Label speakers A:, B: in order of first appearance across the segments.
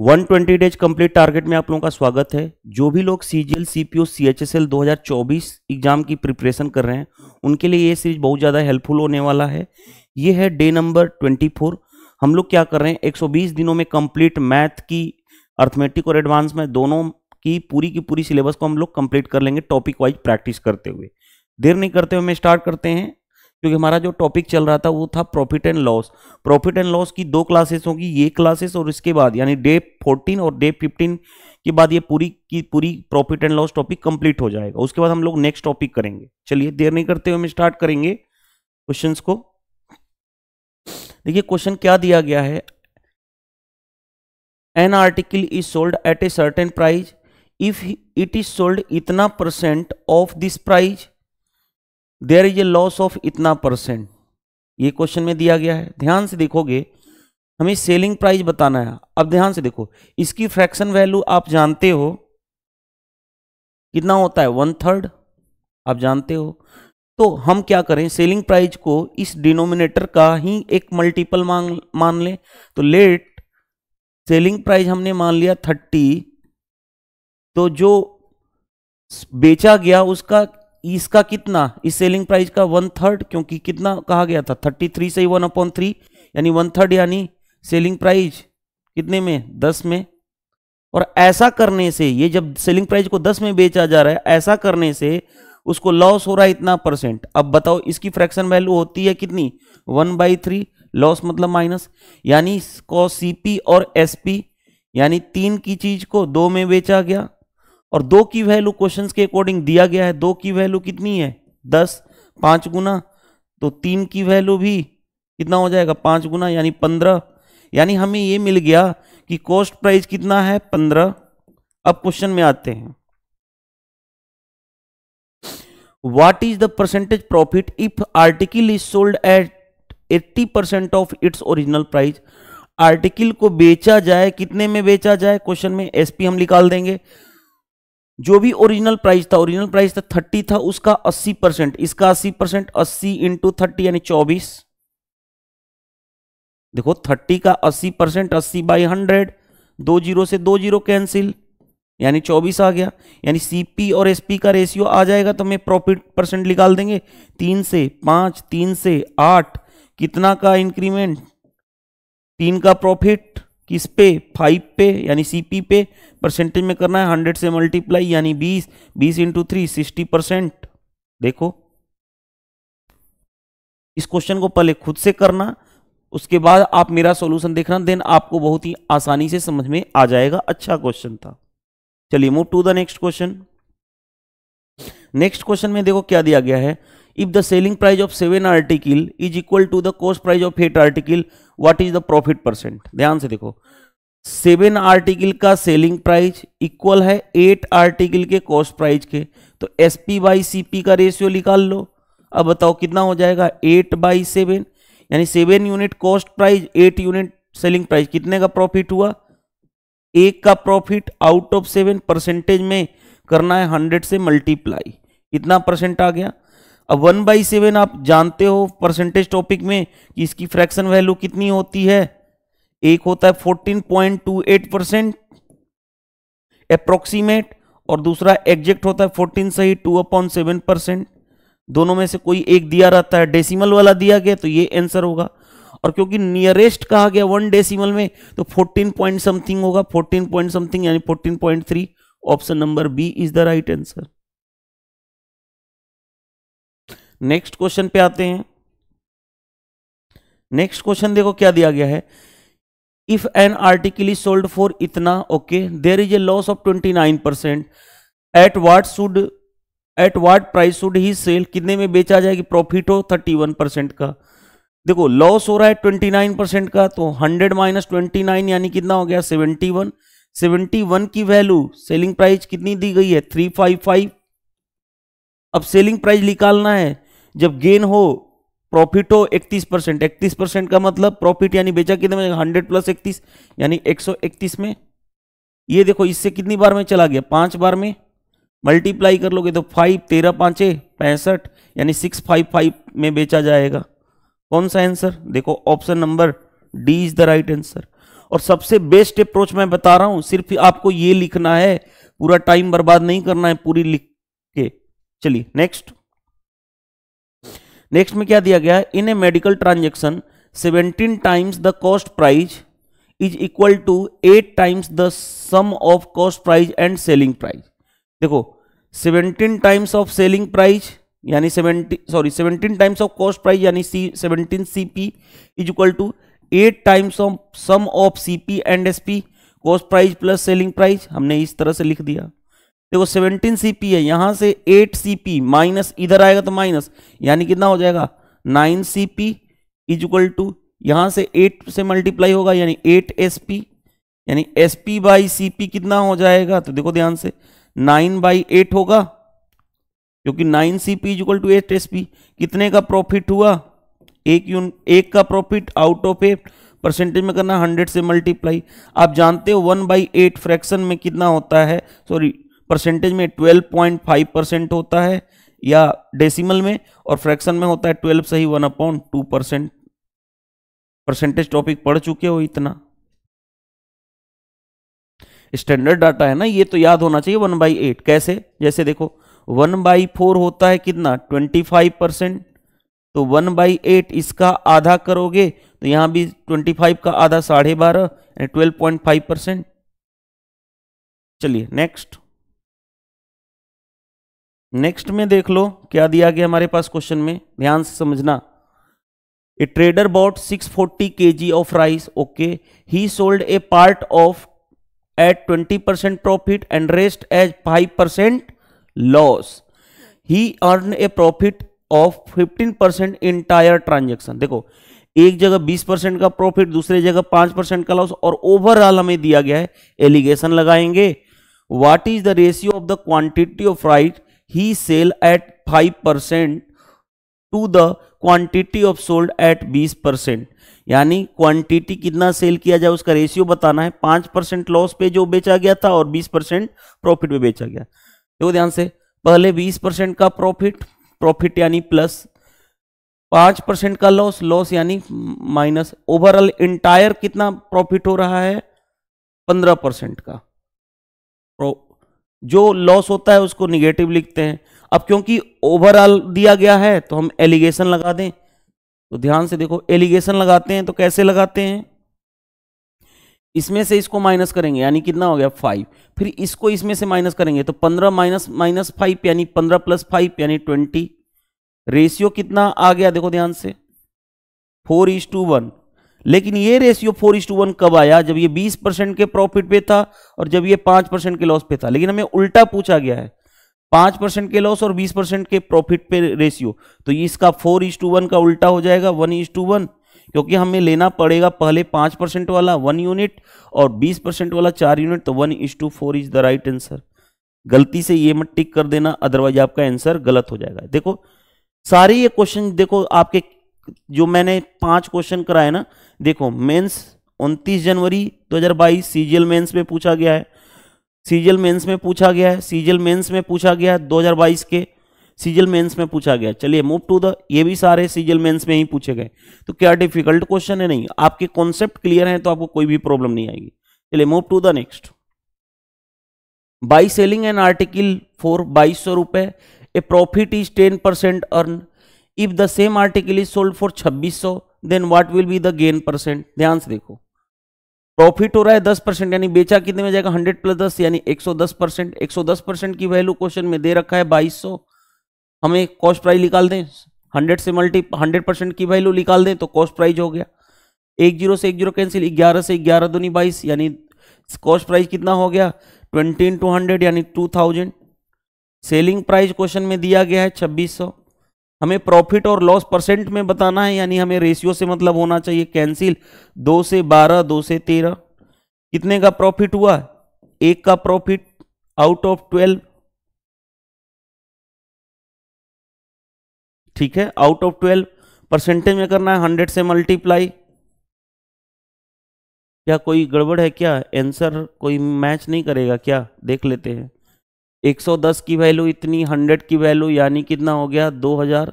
A: 120 days complete target में आप लोगों का स्वागत है जो भी लोग C G L C P O C H S L दो हज़ार चौबीस एग्जाम की प्रिपरेशन कर रहे हैं उनके लिए ये सीरीज बहुत ज़्यादा हेल्पफुल होने वाला है ये है डे नंबर ट्वेंटी फोर हम लोग क्या कर रहे हैं 120 दिनों में कंप्लीट मैथ की अर्थमेटिक और एडवांस में दोनों की पूरी की पूरी सिलेबस को हम लोग कंप्लीट कर लेंगे टॉपिक वाइज प्रैक्टिस करते हुए देर नहीं करते हुए हमें स्टार्ट करते हैं क्योंकि हमारा जो टॉपिक चल रहा था वो था profit and loss profit and loss की दो क्लासेस होगी ये क्लासेस और इसके बाद यानी डे 14 और डे 15 के बाद ये पूरी की पूरी profit and loss topic complete हो जाएगा उसके बाद हम लोग नेक्स्ट टॉपिक करेंगे चलिए देर नहीं करते हुए हम स्टार्ट करेंगे क्वेश्चन को देखिए क्वेश्चन क्या दिया गया है an article is sold at a certain price if it is sold इतना percent of this price there is a loss of इतना परसेंट ये क्वेश्चन में दिया गया है ध्यान से देखोगे हमें सेलिंग प्राइस बताना है अब ध्यान से देखो इसकी फ्रैक्शन वैल्यू आप जानते हो कितना होता है वन थर्ड आप जानते हो तो हम क्या करें सेलिंग प्राइस को इस डिनोमिनेटर का ही एक मल्टीपल मान मान लें तो लेट सेलिंग प्राइस हमने मान लिया थर्टी तो जो बेचा गया उसका इसका कितना इस सेलिंग प्राइस का वन थर्ड क्योंकि कितना कहा गया था थर्टी थ्री से वन अपॉन थ्री यानी वन थर्ड यानी सेलिंग प्राइस कितने में दस में और ऐसा करने से ये जब सेलिंग प्राइस को दस में बेचा जा रहा है ऐसा करने से उसको लॉस हो रहा है इतना परसेंट अब बताओ इसकी फ्रैक्शन वैल्यू होती है कितनी वन बाई थ्री लॉस मतलब माइनस यानी कॉ सी पी और एस पी यानी तीन की चीज को दो में बेचा गया और दो की वैल्यू क्वेश्चन के अकॉर्डिंग दिया गया है दो की वैल्यू कितनी है दस पांच गुना तो तीन की वैल्यू भी कितना हो जाएगा पांच गुना यानी पंद्रह यानी हमें ये मिल गया कि कॉस्ट प्राइस कितना है पंद्रह अब क्वेश्चन में आते हैं is the percentage profit if article is sold at eighty percent of its original price article को बेचा जाए कितने में बेचा जाए क्वेश्चन में एसपी हम निकाल देंगे जो भी ओरिजिनल प्राइस था ओरिजिनल प्राइस था थर्टी था उसका अस्सी परसेंट इसका अस्सी परसेंट अस्सी इंटू थर्टी यानी चौबीस देखो थर्टी का अस्सी परसेंट अस्सी बाई हंड्रेड दो जीरो से दो जीरो कैंसिल यानी चौबीस आ गया यानी सीपी और एसपी का रेशियो आ जाएगा तो हमें प्रॉफिट परसेंट निकाल देंगे तीन से पांच तीन से आठ कितना का इंक्रीमेंट तीन का प्रॉफिट किस पे फाइव पे यानी सीपी पे परसेंटेज में करना है हंड्रेड से मल्टीप्लाई यानी बीस बीस इंटू थ्री सिक्सटी परसेंट देखो इस क्वेश्चन को पहले खुद से करना उसके बाद आप मेरा सॉल्यूशन देखना देन आपको बहुत ही आसानी से समझ में आ जाएगा अच्छा क्वेश्चन था चलिए move to the next question next question में देखो क्या दिया गया है if the selling price of 7 article is equal to the cost price of 8 article what is the profit percent ध्यान से देखो सेवन आर्टिकल का सेलिंग प्राइस इक्वल है एट आर्टिकल के कॉस्ट प्राइस के तो S P by C P का ratio निकाल लो अब बताओ कितना हो जाएगा एट बाई सेवन यानी seven unit cost price eight unit selling price कितने का प्रॉफिट हुआ एक का profit out of seven percentage में करना है हंड्रेड से मल्टीप्लाई कितना परसेंट आ गया अब वन बाई सेवन आप जानते हो परसेंटेज टॉपिक में कि इसकी फ्रैक्शन वैल्यू कितनी होती है एक होता है fourteen point two eight percent approximate और दूसरा एग्जेक्ट होता है फोर्टीन सही टू अपॉइंट सेवन परसेंट दोनों में से कोई एक दिया रहता है डेसिमल वाला दिया गया तो ये आंसर होगा और क्योंकि नियरेस्ट कहा गया वन डेसिमल में तो फोर्टीन पॉइंट समथिंग होगा फोर्टीन पॉइंट समथिंग यानी 14.3 option number B is the right answer next question पे आते हैं नेक्स्ट क्वेश्चन देखो क्या दिया गया है if an article is sold for इतना okay there is a loss of twenty nine percent at what should at what price should he sell कितने में बेचा जाएगी प्रॉफिट हो थर्टी वन परसेंट का देखो लॉस हो रहा है ट्वेंटी नाइन परसेंट का तो हंड्रेड माइनस ट्वेंटी नाइन यानी कितना हो गया सेवेंटी वन सेवेंटी वन की वैल्यू सेलिंग प्राइस कितनी दी गई है थ्री फाइव फाइव अब सेलिंग प्राइस निकालना है जब गेन हो प्रॉफिट हो इकतीस परसेंट इकतीस परसेंट का मतलब प्रॉफिट यानी बेचा कितने हंड्रेड प्लस इकतीस यानी एक सौ इकतीस में ये देखो इससे कितनी बार में चला गया पांच बार में मल्टीप्लाई कर लोगे तो फाइव तेरह पाँचे पैंसठ यानी सिक्स फाइव फाइव में बेचा जाएगा कौन सा आंसर देखो option number D is the right answer और सबसे बेस्ट अप्रोच मैं बता रहा हूं सिर्फ आपको ये लिखना है पूरा टाइम बर्बाद नहीं करना है पूरी लिख के चलिए नेक्स्ट नेक्स्ट में क्या दिया गया in a medical transaction seventeen times the cost price is equal to eight times the sum of cost price and selling price देखो seventeen times of selling price यानी seventy sorry seventeen times of cost price यानी C seventeen C P is equal to eight times of sum of C P and S P cost price plus selling price हमने इस तरह से लिख दिया देखो 17 cp है यहां से एट cp माइनस इधर आएगा तो माइनस यानी कितना हो जाएगा nine P is equal to यहां से एट से मल्टीप्लाई होगा यानी एट sp यानी पी बाई सी कितना हो जाएगा तो देखो ध्यान से नाइन बाई एट होगा क्योंकि nine C P equal to eight S कितने का प्रॉफिट हुआ एक यून एक का profit out of a percentage में करना हंड्रेड से मल्टीप्लाई आप जानते हो वन बाई एट फ्रैक्शन में कितना होता है सॉरी परसेंटेज में 12.5 परसेंट होता है या डेसिमल में और फ्रैक्शन में होता है ट्वेल्व सही ही one upon two percent percentage topic पढ़ चुके हो इतना स्टैंडर्ड डाटा है ना ये तो याद होना चाहिए वन बाई एट कैसे जैसे देखो वन बाई फोर होता है कितना ट्वेंटी फाइव परसेंट तो वन बाई एट इसका आधा करोगे तो यहां भी ट्वेंटी फाइव का आधा साढ़े बारह ट्वेल्व पॉइंट फाइव परसेंट चलिए नेक्स्ट नेक्स्ट में देख लो क्या दिया गया हमारे पास क्वेश्चन में ध्यान से समझना ए trader bot 640 forty K G of rice okay he sold a part of at 20 percent profit and rest as 5 percent loss he earn a profit of 15 percent entire transaction देखो एक जगह 20 परसेंट का profit दूसरे जगह 5 percent का loss और overall हमें दिया गया है एलिगेशन लगाएंगे what is the ratio of the quantity of right sell at five percent to the quantity of sold at बीस परसेंट यानी क्वांटिटी कितना सेल किया जाए उसका रेशियो बताना है पांच परसेंट लॉस पे जो बेचा गया था और बीस परसेंट प्रॉफिट पे बेचा गया देखो ध्यान से पहले बीस परसेंट का प्रॉफिट प्रॉफिट यानी प्लस पांच परसेंट का लॉस लॉस यानी माइनस ओवरऑल इंटायर कितना प्रॉफिट हो रहा है पंद्रह परसेंट का जो लॉस होता है उसको निगेटिव लिखते हैं अब क्योंकि ओवरऑल दिया गया है तो हम एलिगेशन लगा दें तो ध्यान से देखो एलिगेशन लगाते हैं तो कैसे लगाते हैं इसमें से इसको माइनस करेंगे यानी कितना हो गया फाइव फिर इसको इसमें से माइनस करेंगे तो पंद्रह माइनस माइनस फाइव यानी पंद्रह प्लस फाइव यानी ट्वेंटी रेशियो कितना आ गया देखो ध्यान से फोर इज टू वन लेकिन ये ratio four is to one कब आया जब ये बीस परसेंट के प्रॉफिट पे था और जब ये पांच परसेंट के लॉस पे था लेकिन हमें उल्टा पूछा गया है पांच परसेंट के लॉस और बीस परसेंट के प्रॉफिट पे रेशियो तो इसका फोर इज टू वन का उल्टा हो जाएगा वन इज टू वन क्योंकि हमें लेना पड़ेगा पहले पांच परसेंट वाला वन यूनिट और बीस परसेंट वाला चार यूनिट तो one is to four is the right answer गलती से ये मत टिक कर देना अदरवाइज आपका आंसर गलत हो जाएगा देखो सारे ये क्वेश्चन देखो आपके जो मैंने पांच क्वेश्चन कराए ना देखो मेंस 29 जनवरी 2022 सीजीएल मेंस में पूछा गया है सीजीएल मेंस में पूछा गया है सीजीएल मेंस में पूछा गया है दो के सीजीएल मेंस में पूछा गया चलिए मूव टू द ये भी सारे सीजीएल मेंस में ही पूछे गए तो क्या डिफिकल्ट क्वेश्चन है नहीं आपके कॉन्सेप्ट क्लियर हैं तो आपको कोई भी प्रॉब्लम नहीं आएगी चलिए move to the next by selling an article for बाईस सौ रुपए a profit is ten percent earn if the same article is sold for 2600 then what will be the gain percent ध्यान से देखो प्रॉफिट हो रहा है दस परसेंट यानी बेचा कितने में जाएगा हंड्रेड प्लस दस यानी एक सौ दस परसेंट एक सौ दस परसेंट की वैल्यू क्वेश्चन में दे रखा है बाईस सौ हमें कॉस्ट प्राइस निकाल दें हंड्रेड से मल्टी हंड्रेड परसेंट की वैल्यू निकाल दें तो कॉस्ट प्राइज हो गया एक जीरो से एक जीरो कैंसिल ग्यारह से ग्यारह दोनी बाईस यानी कॉस्ट प्राइस कितना हो गया ट्वेंटी टू हंड्रेड यानी two thousand selling price question में दिया गया है छब्बीस सौ हमें प्रॉफिट और लॉस परसेंट में बताना है यानी हमें रेशियो से मतलब होना चाहिए कैंसिल दो से बारह दो से तेरह कितने का प्रॉफिट हुआ एक का प्रॉफिट आउट ऑफ ट्वेल्व ठीक है आउट ऑफ ट्वेल्व परसेंटेज में करना है हंड्रेड से मल्टीप्लाई क्या कोई गड़बड़ है क्या आंसर कोई मैच नहीं करेगा क्या देख लेते हैं 110 की वैल्यू इतनी 100 की वैल्यू यानी कितना हो गया 2000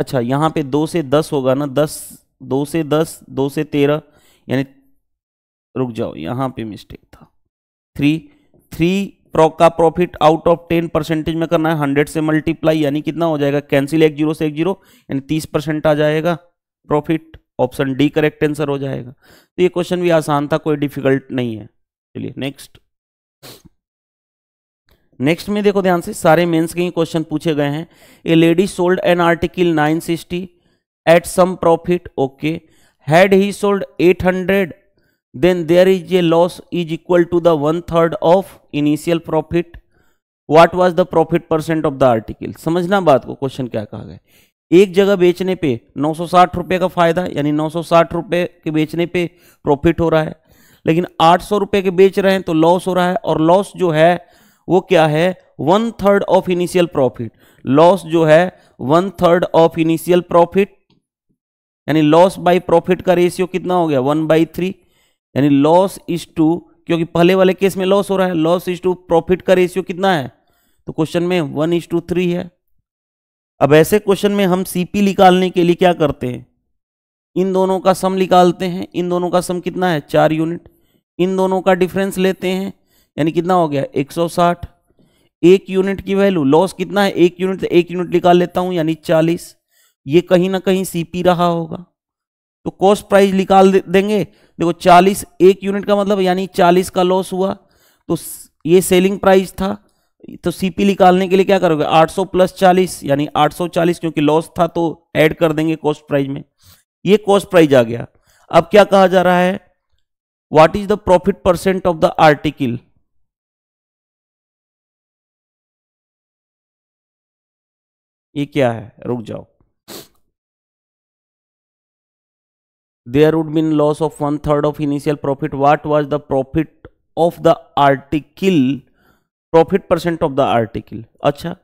A: अच्छा यहाँ पे दो से दस होगा ना दस दो से दस दो से तेरह यानी रुक जाओ यहाँ पे मिस्टेक था थ्री थ्री प्रो का profit out of ten percentage में करना है हंड्रेड से मल्टीप्लाई यानी कितना हो जाएगा कैंसिल एक जीरो से एक जीरो यानी तीस परसेंट आ जाएगा profit option D correct answer हो जाएगा तो ये क्वेश्चन भी आसान था कोई डिफिकल्ट नहीं है चलिए नेक्स्ट नेक्स्ट में देखो ध्यान से सारे मेंस के ही क्वेश्चन पूछे गए हैं a lady sold an article 960 at some profit okay had he sold 800 then there is a loss is equal to the one third of initial profit what was the profit percent of the article समझना बात को question क्या कहा गया एक जगह बेचने पे नौ रुपए का फायदा यानी नौ रुपए के बेचने पे प्रॉफिट हो रहा है लेकिन आठ सौ रुपए के बेच रहे हैं तो लॉस हो रहा है और लॉस जो है वो क्या है one third of initial profit loss जो है one third of initial profit यानी लॉस बाय प्रॉफिट का रेशियो कितना हो गया वन बाई थ्री यानी लॉस इज टू क्योंकि पहले वाले केस में लॉस हो रहा है लॉस इज टू प्रॉफिट का रेशियो कितना है तो क्वेश्चन में वन इज टू थ्री है अब ऐसे क्वेश्चन में हम सीपी निकालने के लिए क्या करते हैं इन दोनों का सम निकालते हैं इन दोनों का सम कितना है चार यूनिट इन दोनों का डिफरेंस लेते हैं यानी कितना हो गया 160 एक यूनिट की वैल्यू लॉस कितना है एक यूनिट से तो एक यूनिट निकाल लेता हूं यानी 40 ये कहीं ना कहीं सीपी रहा होगा तो कॉस्ट प्राइस निकाल दे, देंगे देखो 40 एक यूनिट का मतलब यानी 40 का लॉस हुआ तो ये सेलिंग प्राइस था तो सीपी निकालने के लिए क्या करोगे 800 प्लस 40 यानी 840 क्योंकि लॉस था तो ऐड कर देंगे कॉस्ट प्राइस में ये कॉस्ट प्राइस आ गया अब क्या कहा जा रहा है what is the profit percent of the article ये क्या है रुक जाओ there would been loss of one third of initial profit what was the profit of the article profit percent of the article अच्छा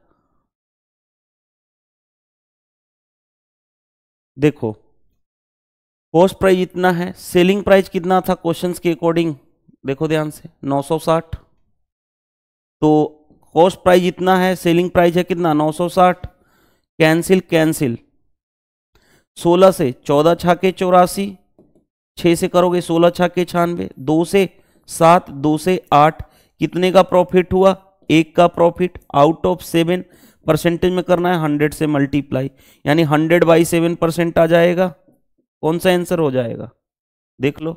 A: देखो कॉस्ट प्राइस इतना है selling price कितना था क्वेश्चंस के अकॉर्डिंग देखो ध्यान से 960 तो कॉस्ट प्राइस इतना है सेलिंग प्राइस है कितना 960 कैंसिल कैंसिल सोलह से चौदह छाके चौरासी छ से करोगे सोलह छाके छानवे दो से सात दो से आठ कितने का प्रॉफिट हुआ एक का profit out of seven percentage में करना है हंड्रेड से मल्टीप्लाई यानी हंड्रेड बाई सेवन परसेंट आ जाएगा कौन सा आंसर हो जाएगा देख लो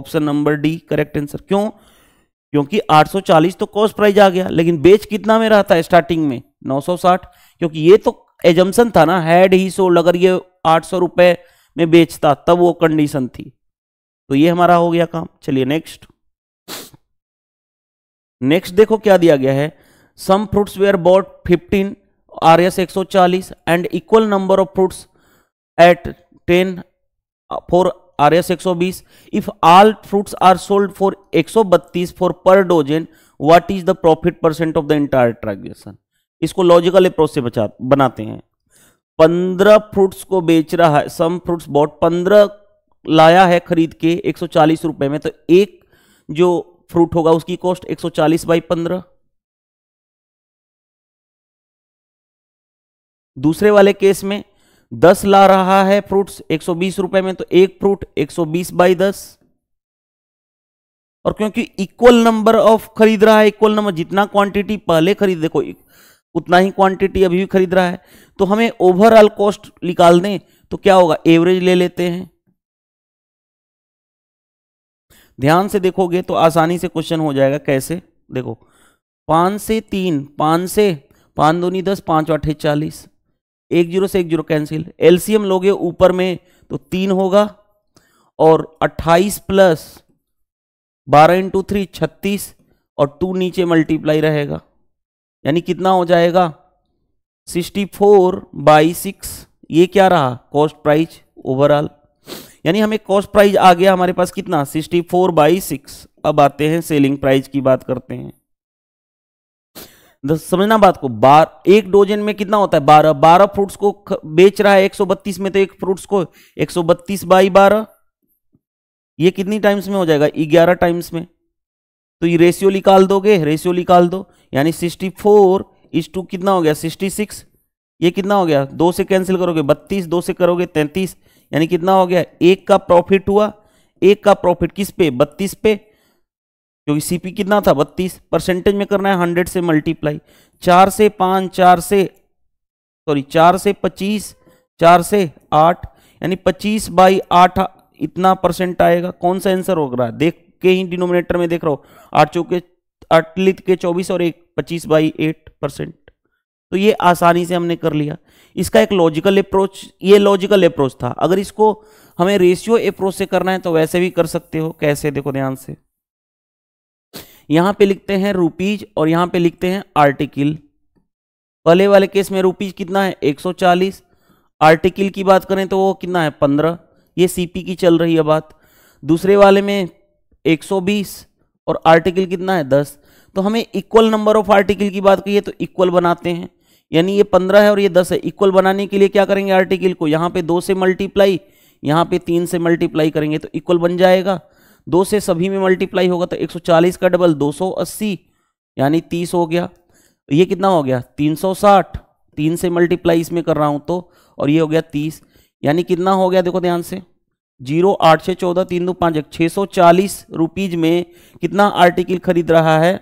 A: option number D correct answer क्यों क्योंकि 840 तो कॉस्ट प्राइस आ गया लेकिन बेच कितना में रहा था स्टार्टिंग में 960 क्योंकि ये तो एजम्सन था ना हैड ही सोल्ड अगर ये आठ सौ रुपये में बेचता तब वो कंडीशन थी तो ये हमारा हो गया काम चलिए नेक्स्ट नेक्स्ट देखो क्या दिया गया है some fruits were bought fifteen R S एक सौ चालीस and equal number of fruits at ten for R S एक सौ बीस if all fruits are sold for एक सौ बत्तीस for per dozen what is the profit percent of the entire transaction इसको लॉजिकल अप्रोच से बचा बनाते हैं पंद्रह फ्रूट्स को बेच रहा है सम फ्रूट्स बॉट पंद्रह लाया है खरीद के एक सौ चालीस रुपए में तो एक जो फ्रूट होगा उसकी कॉस्ट एक सौ चालीस बाई पंद्रह दूसरे वाले केस में दस ला रहा है फ्रूट्स एक सौ बीस रुपए में तो एक फ्रूट एक सौ बीस बाई दस और क्योंकि इक्वल नंबर ऑफ खरीद रहा है इक्वल नंबर जितना क्वांटिटी पहले खरीद देखो उतना ही क्वांटिटी अभी भी खरीद रहा है तो हमें ओवरऑल कॉस्ट निकाल दें तो क्या होगा एवरेज ले लेते हैं ध्यान से देखोगे तो आसानी से क्वेश्चन हो जाएगा कैसे देखो पांच से तीन पांच से पांच दूनी दस पांच आठे चालीस एक जीरो से एक जीरो कैंसिल एलसीएम लोगे ऊपर में तो तीन होगा और अट्ठाईस प्लस बारह इंटू थ्री छत्तीस और टू नीचे मल्टीप्लाई रहेगा यानी कितना हो जाएगा 64 फोर बाई सिक्स ये क्या रहा कॉस्ट प्राइज ओवरऑल यानी हमें कॉस्ट प्राइज आ गया हमारे पास कितना 64 फोर बाई सिक्स अब आते हैं सेलिंग प्राइस की बात करते हैं समझना बात को बार एक डोजन में कितना होता है बारह बारह फ्रूट्स को बेच रहा है एक सौ बत्तीस में तो एक फ्रूट्स को एक सौ बत्तीस बाई बारह ये कितनी टाइम्स में हो जाएगा ग्यारह टाइम्स में तो ये रेशियो निकाल दोगे रेशियो निकाल दो यानी सिक्सटी फोर इस टू कितना हो गया सिक्सटी सिक्स ये कितना हो गया दो से कैंसिल करोगे बत्तीस दो से करोगे तैंतीस यानी कितना हो गया एक का प्रॉफिट हुआ एक का प्रॉफिट किस पे बत्तीस पे क्योंकि सीपी कितना था बत्तीस परसेंटेज में करना है हंड्रेड से मल्टीप्लाई चार से पाँच चार से सॉरी चार से पच्चीस चार से आठ यानी पच्चीस बाई आठ इतना परसेंट आएगा कौन सा आंसर हो रहा है देख के ही डिनोमिनेटर में देख रहा हूं आठ चौके अटलित के चौबीस और एक पच्चीस बाई एट परसेंट तो ये आसानी से हमने कर लिया इसका एक लॉजिकल अप्रोच ये लॉजिकल अप्रोच था अगर इसको हमें रेशियो अप्रोच से करना है तो वैसे भी कर सकते हो कैसे देखो ध्यान से यहां पे लिखते हैं रुपीज और यहां पे लिखते हैं आर्टिकल पहले वाले केस में रुपीज कितना है 140 आर्टिकल की बात करें तो वो कितना है 15 ये सीपी की चल रही है बात दूसरे वाले में 120 और आर्टिकल कितना है 10 तो हमें इक्वल नंबर ऑफ आर्टिकल की बात कही तो इक्वल बनाते हैं यानी ये 15 है और ये 10 है इक्वल बनाने के लिए क्या करेंगे आर्टिकल को यहाँ पे दो से मल्टीप्लाई यहाँ पे तीन से मल्टीप्लाई करेंगे तो इक्वल बन जाएगा दो से सभी में मल्टीप्लाई होगा तो 140 का डबल 280 यानी 30 हो गया ये कितना हो गया 360 तीन से मल्टीप्लाई इसमें कर रहा हूँ तो और ये हो गया 30 यानी कितना हो गया देखो ध्यान से जीरो आठ छः चौदह तीन दो पाँच एक छः सौ चालीस रुपीज में कितना आर्टिकल खरीद रहा है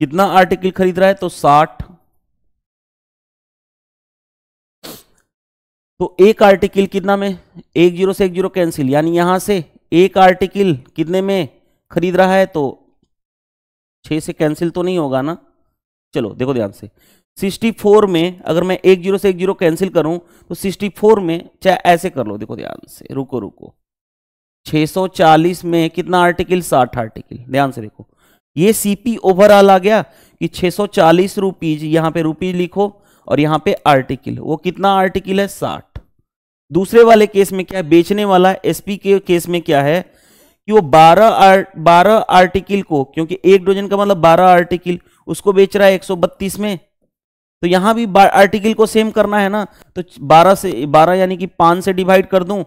A: कितना आर्टिकल खरीद रहा है तो साठ तो एक आर्टिकल कितना में एक जीरो से एक जीरो कैंसिल यानी यहां से एक आर्टिकल कितने में खरीद रहा है तो छह से कैंसिल तो नहीं होगा ना चलो देखो ध्यान से 64 में अगर मैं एक जीरो से एक जीरो कैंसिल करूं तो 64 में चाहे ऐसे कर लो देखो ध्यान से रुको रुको 640 में कितना आर्टिकल 60 आर्टिकल ध्यान से देखो ये सीपी ओवरऑल आ गया कि 640 रुपीज यहां पे रुपीज लिखो और यहां पे आर्टिकल वो कितना आर्टिकल है 60 दूसरे वाले केस में क्या है बेचने वाला एसपी के केस में क्या है कि वो 12 आर, 12 आर्टिकल को क्योंकि एक डोजन का मतलब 12 आर्टिकल उसको बेच रहा है 132 में तो यहां भी आर्टिकल को सेम करना है ना तो बारह से बारह यानी कि पांच से डिवाइड कर दूं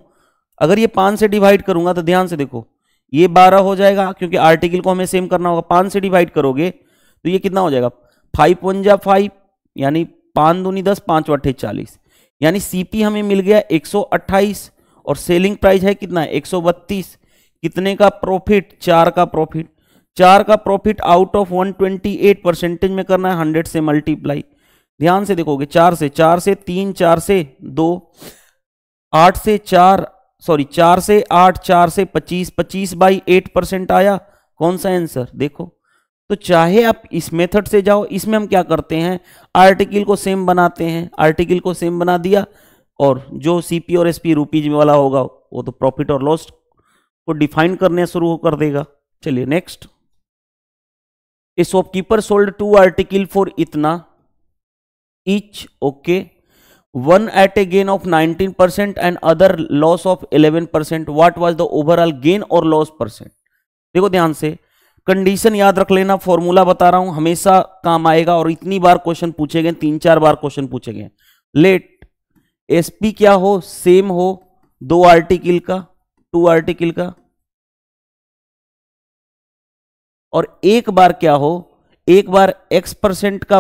A: अगर ये पांच से डिवाइड करूंगा तो ध्यान से देखो ये बारह हो जाएगा क्योंकि आर्टिकल को हमें सेम करना होगा पांच से डिवाइड करोगे तो ये कितना हो जाएगा फाइव पंजा फाइव यानी पाँच दूनी दस पाँच अट्ठे चालीस यानी सीपी हमें मिल गया एक सौ अट्ठाईस और सेलिंग प्राइस है कितना है एक सौ बत्तीस कितने का प्रॉफिट चार का प्रॉफिट चार का profit out of one twenty eight percentage में करना है हंड्रेड से मल्टीप्लाई ध्यान से देखोगे चार से चार से तीन चार से दो आठ से चार सॉरी चार से आठ चार से पच्चीस पच्चीस बाई एट परसेंट आया कौन सा आंसर देखो तो चाहे आप इस मेथड से जाओ इसमें हम क्या करते हैं आर्टिकल को सेम बनाते हैं आर्टिकल को सेम बना दिया और जो सीपी और एसपी रुपीज में वाला होगा वो तो प्रॉफिट और लॉस को डिफाइन करने शुरू कर देगा चलिए next a shopkeeper sold two article for इतना one at a gain of gain percent 19% other loss of eleven 11% what was the overall gain और लॉस परसेंट देखो ध्यान से कंडीशन याद रख लेना फॉर्मूला बता रहा हूं हमेशा काम आएगा और इतनी बार क्वेश्चन पूछे गए तीन चार बार क्वेश्चन पूछे गए लेट एसपी क्या हो सेम हो दो आर्टिकल का टू आर्टिकल का और एक बार क्या हो एक बार एक्स परसेंट का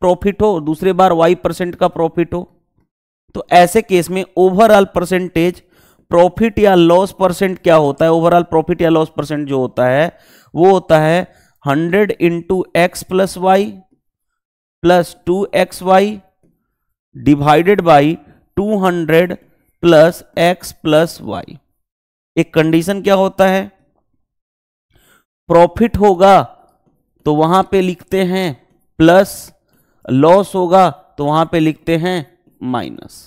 A: प्रॉफिट हो दूसरे बार वाई परसेंट का प्रॉफिट हो तो ऐसे केस में ओवरऑल परसेंटेज प्रॉफिट या लॉस परसेंट क्या होता है ओवरऑल प्रॉफिट या लॉस परसेंट जो होता है वो होता है hundred into X plus Y plus two X Y divided by two hundred plus X plus Y एक कंडीशन क्या होता है प्रॉफिट होगा तो वहां पे लिखते हैं प्लस लॉस होगा तो वहां पे लिखते हैं माइनस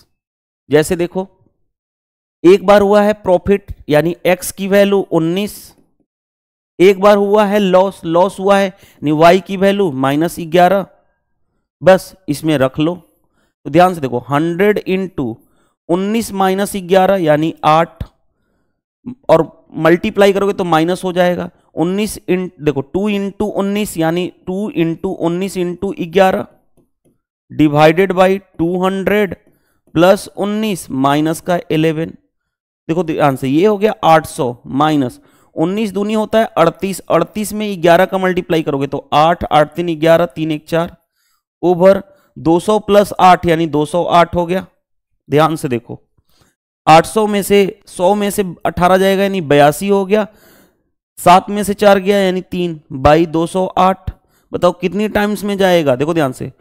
A: जैसे देखो एक बार हुआ है प्रॉफिट यानी एक्स की वैल्यू 19 एक बार हुआ है लॉस लॉस हुआ है यानी वाई की वैल्यू माइनस ग्यारह बस इसमें रख लो तो ध्यान से देखो हंड्रेड इन टू उन्नीस माइनस ग्यारह यानी आठ और मल्टीप्लाई करोगे तो माइनस हो जाएगा उन्नीस इन देखो टू इंटू उन्नीस यानी टू इंटू उन्नीस इंटू ग्यारह डिवाइडेड बाई 200 प्लस 19 माइनस का 11 देखो आंसर ये हो गया 800 माइनस 19 दूनी होता है 38 38 में 11 का मल्टीप्लाई करोगे तो 8 आठ तीन ग्यारह तीन एक चार ओवर 200 प्लस 8 यानी 208 हो गया ध्यान से देखो 800 में से 100 में से 18 जाएगा यानी बयासी हो गया सात में से चार गया यानी तीन बाई 208 बताओ कितनी टाइम्स में जाएगा देखो ध्यान से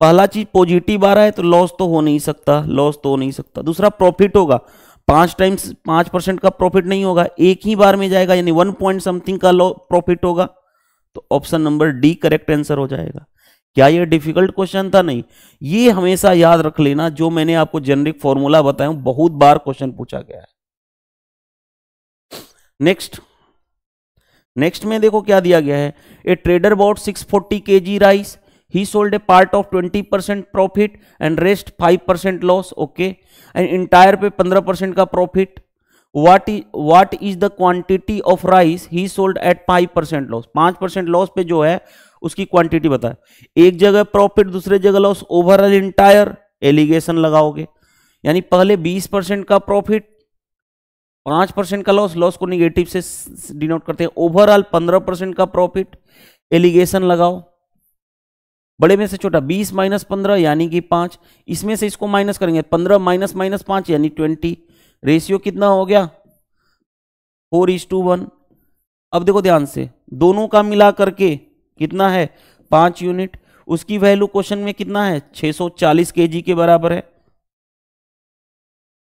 A: पहला चीज पॉजिटिव आ रहा है तो लॉस तो हो नहीं सकता लॉस तो हो नहीं सकता दूसरा प्रॉफिट होगा पांच टाइम्स पांच परसेंट का प्रॉफिट नहीं होगा एक ही बार में जाएगा यानी वन पॉइंट समथिंग का प्रॉफिट होगा तो option number D correct answer हो जाएगा क्या ये डिफिकल्ट क्वेश्चन था नहीं ये हमेशा याद रख लेना जो मैंने आपको जेनरिक फॉर्मूला बताया बहुत बार क्वेश्चन पूछा गया है नेक्स्ट नेक्स्ट में देखो क्या दिया गया है a trader bought six forty K G rice he sold a part of 20% profit and rest 5% loss okay and entire पे 15% का profit what is what is the quantity of rice he sold at 5% loss 5% loss पे जो है उसकी quantity बताए एक जगह profit दूसरे जगह लॉस ओवरऑल इंटायर एलिगेशन लगाओगे यानी पहले 20% का प्रॉफिट पांच परसेंट का लॉस लॉस को निगेटिव से डिनोट करते हैं ओवरऑल पंद्रह परसेंट का प्रॉफिट एलिगेशन लगाओ बड़े में से छोटा बीस माइनस पंद्रह यानी कि पांच इसमें से इसको माइनस करेंगे पंद्रह माइनस माइनस पांच यानी ट्वेंटी रेशियो कितना हो गया फोर इज टू वन अब देखो ध्यान से दोनों का मिला करके कितना है पांच यूनिट उसकी वैल्यू क्वेश्चन में कितना है 640 चालीस के बराबर है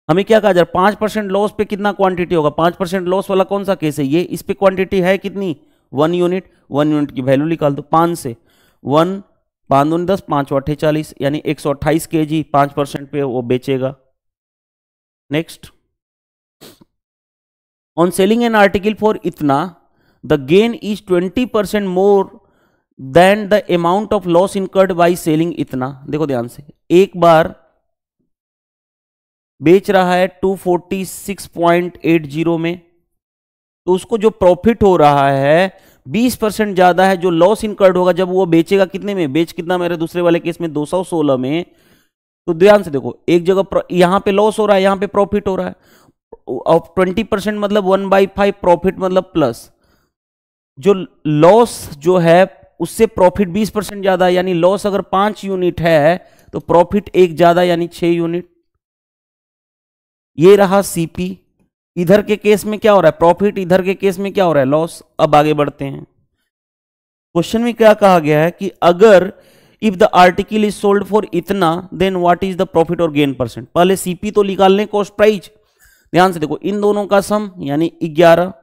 A: हमें क्या कहा जा रहा है परसेंट लॉस पे कितना क्वांटिटी होगा पांच परसेंट लॉस वाला कौन सा केस है ये इस पे क्वांटिटी है कितनी वन यूनिट वन यूनिट की वैल्यू निकाल दो पांच से वन पाँच दूनी दस पाँच अट्ठे चालीस यानी एक सौ अट्ठाईस के जी पाँच परसेंट पे वो बेचेगा next on selling an article for इतना the gain is twenty percent more than the amount of loss incurred by selling इतना देखो ध्यान से एक बार बेच रहा है two forty six point eight zero में तो उसको जो प्रॉफिट हो रहा है बीस परसेंट ज़्यादा है जो लॉस इनकर्ड होगा जब वो बेचेगा कितने में बेच कितना मेरे दूसरे वाले केस में 216 में तो ध्यान से देखो एक जगह यहां पे लॉस हो रहा है यहां पे प्रॉफिट हो रहा है ऑफ ट्वेंटी परसेंट मतलब वन बाई फाइव प्रॉफिट मतलब प्लस जो लॉस जो है उससे प्रॉफिट बीस परसेंट ज़्यादा यानी लॉस अगर पांच यूनिट है तो प्रॉफिट एक ज़्यादा यानी छ यूनिट ये रहा सीपी इधर के केस में क्या हो रहा है प्रॉफिट इधर के केस में क्या हो रहा है लॉस अब आगे बढ़ते हैं क्वेश्चन में क्या कहा गया है कि अगर if the article is sold for इतना then what is the profit और गेन परसेंट पहले सीपी तो निकाल लें कॉस्ट प्राइस ध्यान से देखो इन दोनों का सम यानी ग्यारह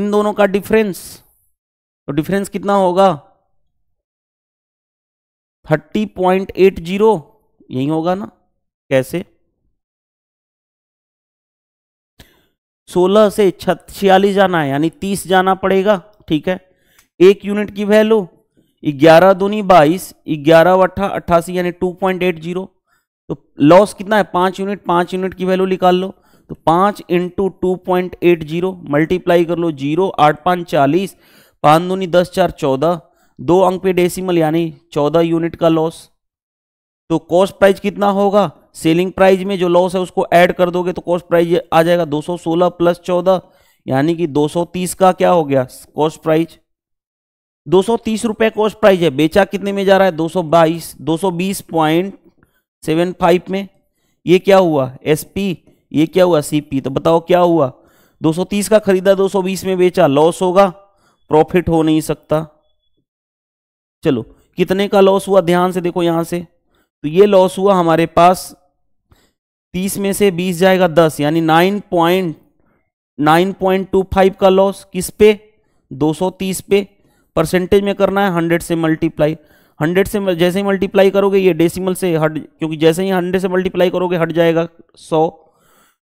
A: इन दोनों का डिफरेंस तो डिफरेंस कितना होगा थर्टी पॉइंट एट जीरो यही होगा ना कैसे सोलह से छियालीस जाना है यानी तीस जाना पड़ेगा ठीक है एक यूनिट की वैल्यू ग्यारह दूनी बाईस ग्यारह अट्ठा अट्ठासी यानी टू पॉइंट एट जीरो तो लॉस कितना है पाँच यूनिट पाँच यूनिट की वैल्यू निकाल लो तो पाँच into two point eight zero multiply कर लो जीरो आठ पाँच चालीस पाँच दूनी दस चार चौदह दो अंक पे डेसिमल यानी चौदह यूनिट का लॉस तो कॉस्ट प्राइस कितना होगा सेलिंग प्राइस में जो लॉस है उसको ऐड कर दोगे तो कॉस्ट प्राइस आ जाएगा 216 प्लस 14 यानी कि 230 का क्या हो गया कॉस्ट प्राइस दो सौ कॉस्ट प्राइस है बेचा कितने में जा रहा है 222 220.75 में ये क्या हुआ एसपी ये क्या हुआ सीपी तो बताओ क्या हुआ 230 का खरीदा 220 में बेचा लॉस होगा प्रॉफिट हो नहीं सकता चलो कितने का लॉस हुआ ध्यान से देखो यहां से तो ये लॉस हुआ हमारे पास तीस में से बीस जाएगा दस यानी nine point nine point two five का लॉस किस पे दो सौ तीस पे परसेंटेज में करना है हंड्रेड से मल्टीप्लाई हंड्रेड से जैसे ही मल्टीप्लाई करोगे ये डेसिमल से हट क्योंकि जैसे ही हंड्रेड से मल्टीप्लाई करोगे हट जाएगा सौ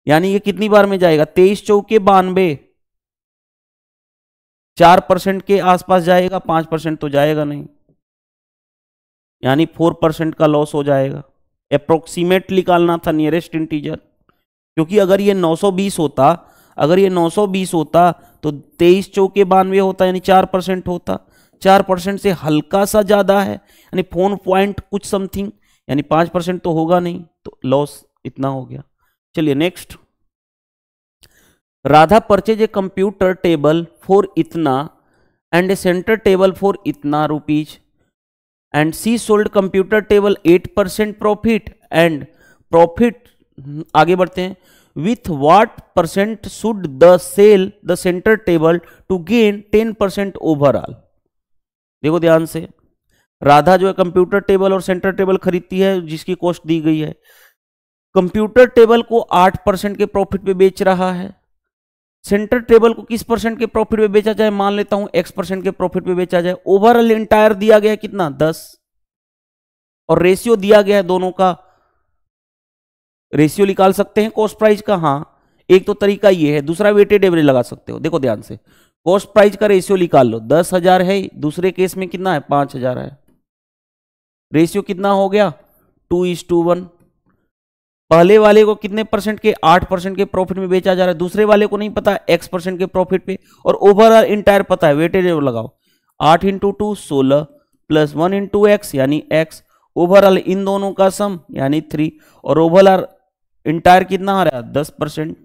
A: यानी ये कितनी बार में जाएगा तेईस चौके बानवे चार परसेंट के आसपास जाएगा पांच परसेंट तो जाएगा नहीं यानी फोर परसेंट का लॉस हो जाएगा अप्रोक्सीमेट निकालना था नियरेस्ट इंटीजर क्योंकि अगर ये 920 होता अगर ये 920 होता तो तेईस चौके बानवे होता यानी चार परसेंट होता चार परसेंट से हल्का सा ज़्यादा है यानी फोन पॉइंट कुछ समथिंग यानी पांच परसेंट तो होगा नहीं तो लॉस इतना हो गया चलिए next Radha purchase a computer table for इतना and a centre table for इतना rupees and she sold computer table eight percent profit and profit आगे बढ़ते हैं with what percent should the sell the centre table to gain ten percent overall देखो ध्यान से राधा जो है कंप्यूटर टेबल और सेंटर टेबल खरीदती है जिसकी कॉस्ट दी गई है कंप्यूटर टेबल को आठ परसेंट के प्रॉफिट पे बेच रहा है सेंटर टेबल को किस परसेंट के प्रॉफिट पे बेचा जाए मान लेता हूं एक्स परसेंट के प्रॉफिट पे बेचा जाए ओवरऑल इंटायर दिया गया कितना दस और रेशियो दिया गया है दोनों का रेशियो निकाल सकते हैं कॉस्ट प्राइस का हाँ एक तो तरीका ये है दूसरा वेटेड एवरेज लगा सकते हो देखो ध्यान से कॉस्ट प्राइस का रेशियो निकाल लो दस हजार है दूसरे केस में कितना है पांच हजार है रेशियो कितना हो गया टू इज टू वन पहले वाले को कितने परसेंट के आठ परसेंट के प्रॉफिट में बेचा जा रहा है दूसरे वाले को नहीं पता एक्स परसेंट के प्रॉफिट पे और ओवरऑल इंटायर पता है वेटेज लगाओ आठ इंटू टू सोलह प्लस वन इंटू एक्स यानी एक्स ओवरऑल इन दोनों का सम यानी थ्री और ओवरऑल इंटायर कितना आ रहा है दस परसेंट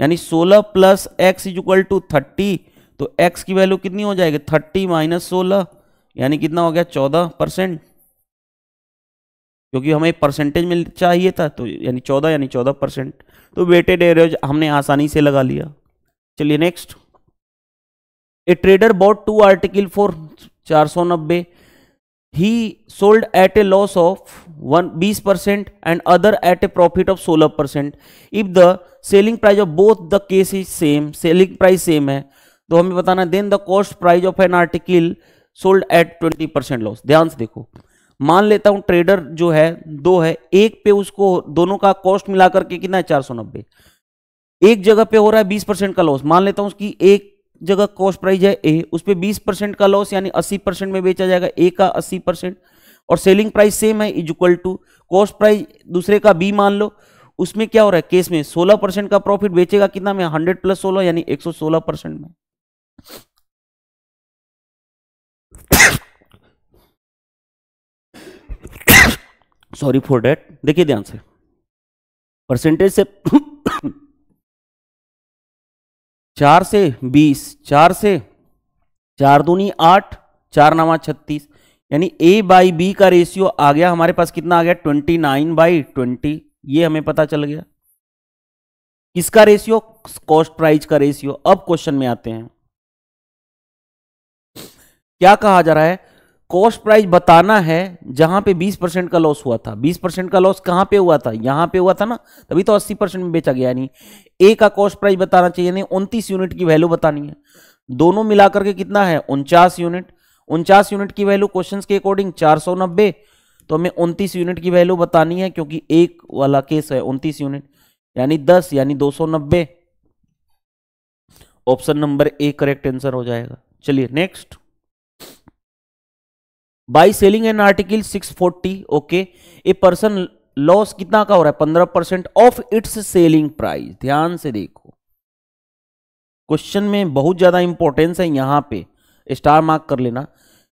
A: यानी सोलह plus X is equal to thirty तो एक्स की वैल्यू कितनी हो जाएगी थर्टी माइनस सोलह यानी कितना हो गया चौदह परसेंट क्योंकि हमें परसेंटेज में चाहिए था तो यानी चौदह यानी चौदह परसेंट तो वेटेड एवरेज हमने आसानी से लगा लिया चलिए next a trader bought two article for चार सौ नब्बे he sold at a loss of one बीस percent and other at a profit of सोलह percent if the selling price of both the case is same selling price same है तो हमें बताना then the cost price of an article sold at twenty percent loss ध्यान से देखो मान लेता हूं ट्रेडर जो है दो है एक पे उसको दोनों का कॉस्ट मिला करके कितना है चार सौ नब्बे एक जगह पे हो रहा है बीस परसेंट का लॉस मान लेता हूं उसकी एक जगह कॉस्ट प्राइस है ए उस पर बीस परसेंट का लॉस यानी अस्सी परसेंट में बेचा जाएगा ए का अस्सी परसेंट और सेलिंग प्राइस सेम है is equal to cost price दूसरे का बी मान लो उसमें क्या हो रहा है केस में सोलह परसेंट का प्रॉफिट बेचेगा कितना में हंड्रेड प्लस सोलह यानी एक सौ सोलह परसेंट में सॉरी फॉर डेट देखिए ध्यान से परसेंटेज से चार से बीस चार से चार दूनी आठ चार नवा छत्तीस यानी ए बाई बी का रेशियो आ गया हमारे पास कितना आ गया ट्वेंटी नाइन बाई ट्वेंटी ये हमें पता चल गया किसका रेशियो कॉस्ट प्राइस का रेशियो अब क्वेश्चन में आते हैं क्या कहा जा रहा है कॉस्ट प्राइस बताना है जहां पे 20 परसेंट का लॉस हुआ था 20 परसेंट का लॉस कहां पे हुआ था यहां पे हुआ था ना तभी तो 80 परसेंट में बेचा गया नहीं ए का कॉस्ट प्राइस बताना चाहिए नहीं उनतीस यूनिट की वैल्यू बतानी है दोनों मिलाकर के कितना है उनचास यूनिट उनचास यूनिट की वैल्यू क्वेश्चन के अकॉर्डिंग चार तो हमें उनतीस यूनिट की वैल्यू बतानी है क्योंकि एक वाला केस है उनतीस यूनिट यानी दस यानी दो option number A correct answer हो जाएगा चलिए next by selling an article 640 okay a person loss कितना का हो रहा है पंद्रह percent of its selling price ध्यान से देखो क्वेश्चन में बहुत ज्यादा इंपॉर्टेंस है यहां पे स्टार मार्क कर लेना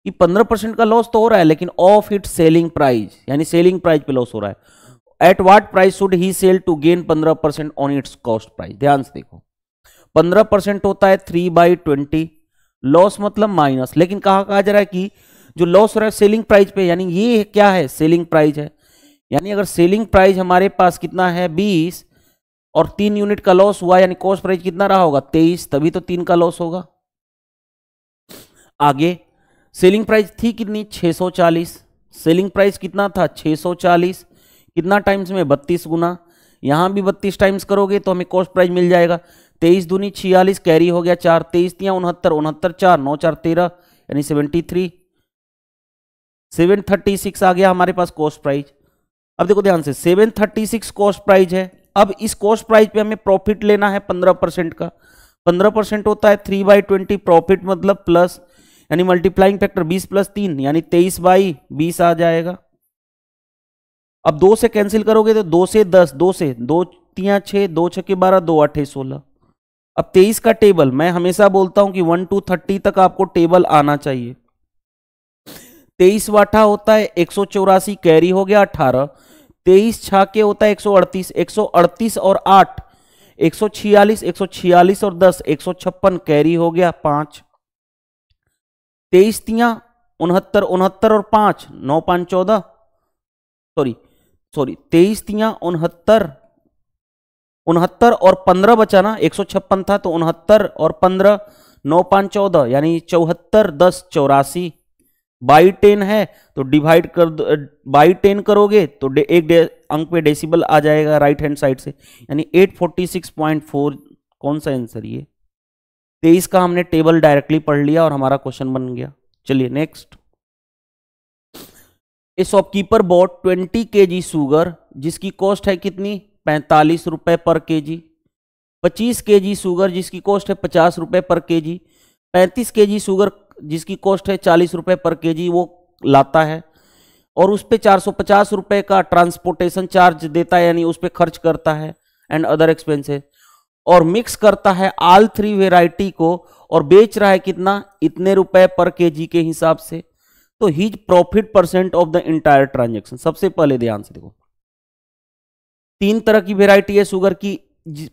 A: कि पंद्रह परसेंट का लॉस तो हो रहा है लेकिन ऑफ इट्स सेलिंग प्राइस यानी सेलिंग प्राइस पे लॉस हो रहा है at what price should he sell to gain पंद्रह percent on its cost price ध्यान से देखो पंद्रह परसेंट होता है थ्री बाई ट्वेंटी लॉस मतलब माइनस लेकिन कहा जा रहा है कि जो लॉस हो रहा है सेलिंग प्राइस पे यानी ये क्या है सेलिंग प्राइस है यानी अगर सेलिंग प्राइस हमारे पास कितना है बीस और तीन यूनिट का लॉस हुआ यानी कॉस्ट प्राइस कितना रहा होगा तेईस तभी तो तीन का लॉस होगा आगे सेलिंग प्राइस थी कितनी 640 सेलिंग प्राइस कितना था 640 कितना टाइम्स में 32 गुना यहां भी 32 टाइम्स करोगे तो हमें कॉस्ट प्राइस मिल जाएगा तेईस दूनी छियालीस कैरी हो गया चार तेईस तिया उनहत्तर उनहत्तर चार नौ चार तेरह यानी seventy three seven thirty six आ गया हमारे पास कॉस्ट प्राइज अब देखो ध्यान से seven thirty six cost price है अब इस कॉस्ट प्राइज पे हमें प्रॉफिट लेना है पंद्रह परसेंट का पंद्रह परसेंट होता है थ्री बाई ट्वेंटी प्रॉफिट मतलब प्लस यानी मल्टीप्लाइंग फैक्टर बीस प्लस तीन यानी तेईस बाई बीस आ जाएगा अब दो से कैंसिल करोगे तो दो से दस दो से दो तिया छः दो छः के बारह दो आठे सोलह अब तेईस का टेबल मैं हमेशा बोलता हूँ कि वन टू थर्टी तक आपको टेबल आना चाहिए तेईस वाठा होता है एक सौ चौरासी कैरी हो गया अठारह तेईस छाके होता है एक सौ अड़तीस एक सौ अड़तीस और आठ एक सौ छियालीस एक सौ छियालीस और दस एक सौ छप्पन कैरी हो गया पांच तेईस तिया उनहत्तर उनहत्तर और पांच नौ पांच चौदह सॉरी सॉरी तेईस तिया उनहत्तर उनहत्तर और पंद्रह बचा ना एक सौ छप्पन था तो उनहत्तर और पंद्रह नौ पांच चौदह यानी चौहत्तर दस चौरासी बाई टेन है तो डिवाइड कर दो बाई टेन करोगे तो डे, एक डे, अंक पे डेसिबल आ जाएगा राइट हैंड साइड से यानी 846.4 कौन सा आंसर ये तेईस का हमने टेबल डायरेक्टली पढ़ लिया और हमारा क्वेश्चन बन गया चलिए next a shopkeeper bought twenty K G sugar जिसकी कॉस्ट है कितनी पैंतालीस रुपए पर के जी पच्चीस के जी शुगर जिसकी कॉस्ट है पचास रुपए पर के जी पैंतीस के जी शुगर जिसकी कॉस्ट है चालीस रुपये पर केजी वो लाता है और उस पर चार सौ पचास रुपये का ट्रांसपोर्टेशन चार्ज देता है यानी उस पर खर्च करता है एंड अदर एक्सपेंसेस और मिक्स करता है ऑल थ्री वेराइटी को और बेच रहा है कितना इतने रुपए पर केजी के हिसाब से तो his profit percent of the entire transaction सबसे पहले ध्यान से देखो तीन तरह की वेराइटी है शुगर की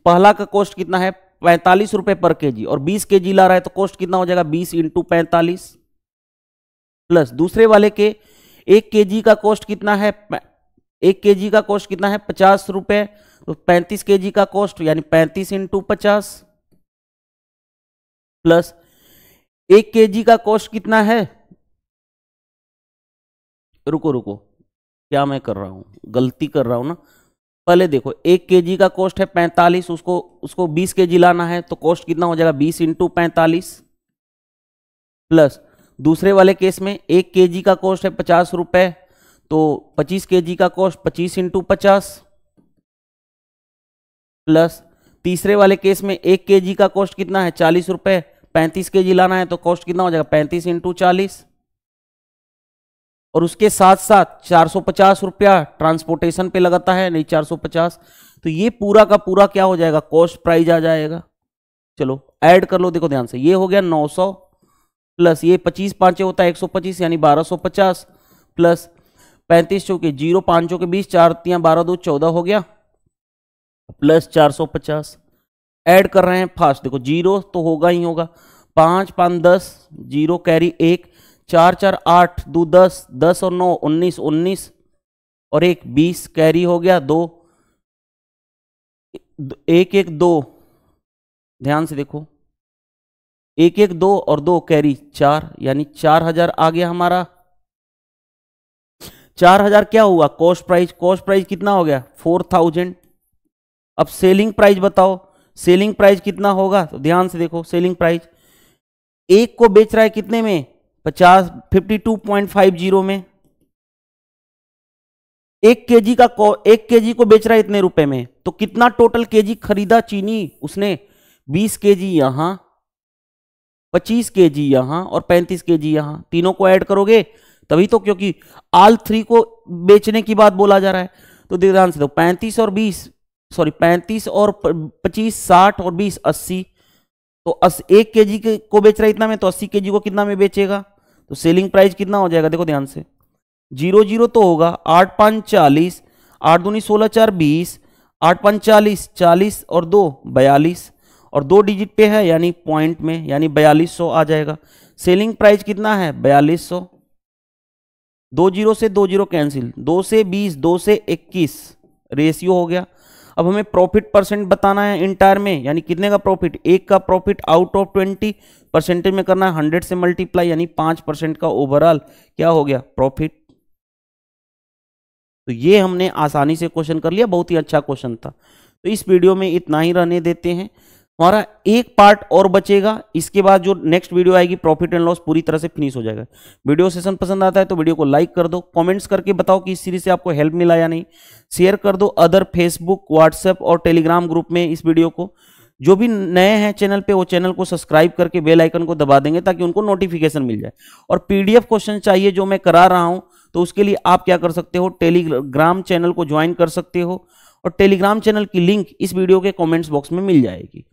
A: पहला का कॉस्ट कितना है पैंतालीस रुपए पर केजी और बीस के जी ला रहा है तो कॉस्ट कितना हो जाएगा बीस इंटू पैंतालीस प्लस दूसरे वाले के एक केजी का कॉस्ट कितना है एक केजी का कॉस्ट कितना है पचास रुपए तो पैंतीस के का कॉस्ट यानी पैंतीस इंटू पचास प्लस एक के का कॉस्ट कितना है रुको रुको क्या मैं कर रहा हूं गलती कर रहा हूं ना पहले देखो एक के का कॉस्ट है पैंतालीस उसको उसको बीस के लाना है तो कॉस्ट कितना हो जाएगा बीस इंटू पैंतालीस प्लस दूसरे वाले केस में एक के का कॉस्ट है पचास रुपए तो पच्चीस के का कॉस्ट पच्चीस इंटू पचास प्लस तीसरे वाले केस में एक के का कॉस्ट कितना है चालीस रुपए पैंतीस के लाना है तो कॉस्ट कितना हो जाएगा पैंतीस इंटू चालीस और उसके साथ साथ चार रुपया ट्रांसपोर्टेशन पे लगाता है नहीं पचास तो ये पूरा का पूरा क्या हो जाएगा कॉस्ट प्राइज आ जाएगा चलो ऐड कर लो देखो ध्यान से ये हो गया 900 प्लस ये 25 पाँचे होता है 125 यानी 1250 प्लस पैंतीस चौके जीरो पाँचों के बीस चार तियाँ बारह दो चौदह हो गया प्लस चार सौ पचास ऐड कर रहे हैं फास्ट देखो जीरो तो होगा ही होगा पाँच पाँच दस जीरो कैरी एक चार चार आठ दो दस दस और नौ उन्नीस उन्नीस और एक बीस कैरी हो गया दो एक एक दो ध्यान से देखो एक एक दो और दो कैरी चार यानी चार हजार आ गया हमारा चार हजार क्या हुआ कॉस्ट प्राइस कॉस्ट प्राइस कितना हो गया फोर थाउजेंड अब सेलिंग प्राइस बताओ सेलिंग प्राइस कितना होगा तो ध्यान से देखो सेलिंग प्राइस एक को बेच रहा है कितने में पचास fifty two point five zero में एक केजी का एक केजी को बेच रहा है इतने रुपए में तो कितना टोटल केजी खरीदा चीनी उसने बीस केजी यहां पच्चीस जी यहां और पैंतीस केजी यहां तीनों को ऐड करोगे तभी तो क्योंकि आल थ्री को बेचने की बात बोला जा रहा है तो ध्यान से दो पैंतीस और बीस सॉरी पैंतीस और पच्चीस साठ और बीस अस्सी तो अस, एक के जी को बेच रहा है इतना में तो अस्सी के जी को कितना में बेचेगा तो सेलिंग प्राइस कितना हो जाएगा देखो ध्यान से जीरो जीरो तो होगा आठ पाँच चालीस आठ दूनी सोलह चार बीस आठ पाँच चालीस चालीस और दो बयालीस और दो डिजिट पे है यानी पॉइंट में यानी बयालीस सौ आ जाएगा सेलिंग प्राइस कितना है बयालीस सौ दो जीरो से दो जीरो कैंसिल दो से बीस दो से इक्कीस रेशियो हो गया अब हमें प्रॉफिट परसेंट बताना है इंटायर में यानी कितने का प्रॉफिट एक का profit out of twenty percentage में करना है हंड्रेड से मल्टीप्लाई यानी पांच परसेंट का ओवरऑल क्या हो गया प्रॉफिट तो ये हमने आसानी से क्वेश्चन कर लिया बहुत ही अच्छा क्वेश्चन था तो इस वीडियो में इतना ही रहने देते हैं हमारा एक पार्ट और बचेगा इसके बाद जो नेक्स्ट वीडियो आएगी प्रॉफिट एंड लॉस पूरी तरह से फिनिश हो जाएगा वीडियो सेशन पसंद आता है तो वीडियो को लाइक कर दो कमेंट्स करके बताओ कि इस सीरीज से आपको हेल्प मिला या नहीं शेयर कर दो अदर फेसबुक व्हाट्सएप और टेलीग्राम ग्रुप में इस वीडियो को जो भी नए हैं चैनल पे वो चैनल को सब्सक्राइब करके बेल आइकन को दबा देंगे ताकि उनको नोटिफिकेशन मिल जाए और पीडीएफ क्वेश्चन चाहिए जो मैं करा रहा हूं तो उसके लिए आप क्या कर सकते हो टेलीग्राम चैनल को ज्वाइन कर सकते हो और टेलीग्राम चैनल की लिंक इस वीडियो के कॉमेंट्स बॉक्स में मिल जाएगी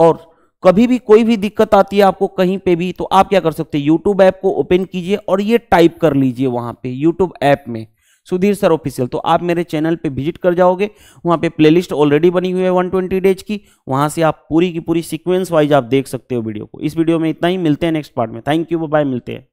A: और कभी भी कोई भी दिक्कत आती है आपको कहीं पे भी तो आप क्या कर सकते हैं यूट्यूब ऐप को ओपन कीजिए और ये टाइप कर लीजिए वहां पे यूट्यूब ऐप में सुधीर सर ऑफिशियल तो आप मेरे चैनल पे विजिट कर जाओगे वहाँ पे प्लेलिस्ट ऑलरेडी बनी हुई है 120 डेज की वहाँ से आप पूरी की पूरी सीक्वेंस वाइज आप देख सकते हो वीडियो को इस वीडियो में इतना ही मिलते हैं नेक्स्ट पार्ट में थैंक यू बाय मिलते हैं